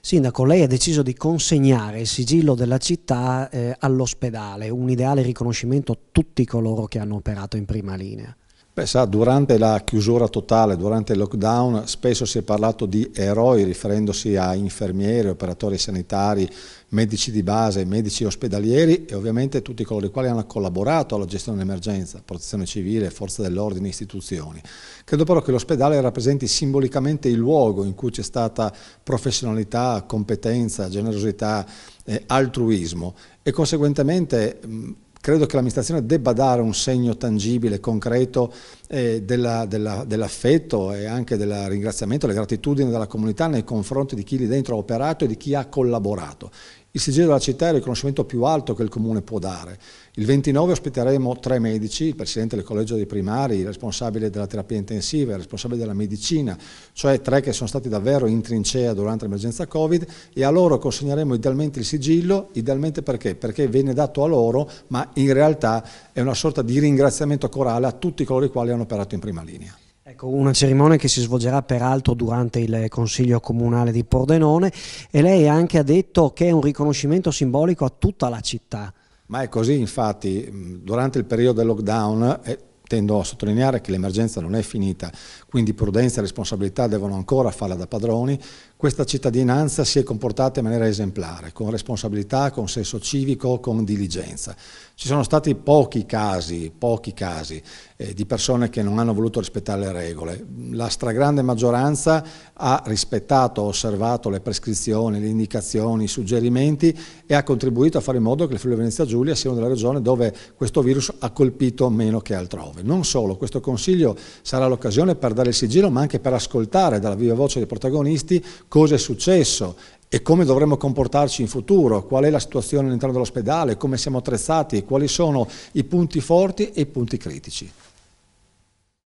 Sindaco, lei ha deciso di consegnare il sigillo della città eh, all'ospedale, un ideale riconoscimento a tutti coloro che hanno operato in prima linea. Beh, sa, durante la chiusura totale, durante il lockdown, spesso si è parlato di eroi riferendosi a infermieri, operatori sanitari, medici di base, medici ospedalieri e ovviamente tutti coloro i quali hanno collaborato alla gestione dell'emergenza, protezione civile, forze dell'ordine, istituzioni. Credo però che l'ospedale rappresenti simbolicamente il luogo in cui c'è stata professionalità, competenza, generosità, eh, altruismo e conseguentemente mh, credo che l'amministrazione debba dare un segno tangibile, concreto eh, dell'affetto e anche del ringraziamento, della gratitudine della comunità nei confronti di chi lì dentro ha operato e di chi ha collaborato. Il sigillo della città è il riconoscimento più alto che il comune può dare. Il 29 ospiteremo tre medici, il presidente del collegio dei primari, il responsabile della terapia intensiva, il responsabile della medicina, cioè tre che sono stati davvero in trincea durante l'emergenza Covid e a loro consegneremo idealmente il sigillo, idealmente perché? Perché viene dato a loro, ma in realtà è una sorta di ringraziamento corale a tutti coloro i quali hanno operato in prima linea. Ecco, una cerimonia che si svolgerà peraltro durante il Consiglio Comunale di Pordenone e lei anche ha detto che è un riconoscimento simbolico a tutta la città. Ma è così, infatti, durante il periodo del lockdown eh, Tendo a sottolineare che l'emergenza non è finita, quindi prudenza e responsabilità devono ancora farla da padroni. Questa cittadinanza si è comportata in maniera esemplare, con responsabilità, con senso civico, con diligenza. Ci sono stati pochi casi, pochi casi eh, di persone che non hanno voluto rispettare le regole. La stragrande maggioranza ha rispettato, osservato le prescrizioni, le indicazioni, i suggerimenti e ha contribuito a fare in modo che il Friuli Venezia Giulia sia una delle regioni dove questo virus ha colpito meno che altrove. 19. Non solo, questo consiglio sarà l'occasione per dare il sigillo, ma anche per ascoltare dalla viva voce dei protagonisti cosa è successo e come dovremmo comportarci in futuro, qual è la situazione all'interno dell'ospedale, come siamo attrezzati, quali sono i punti forti e i punti critici.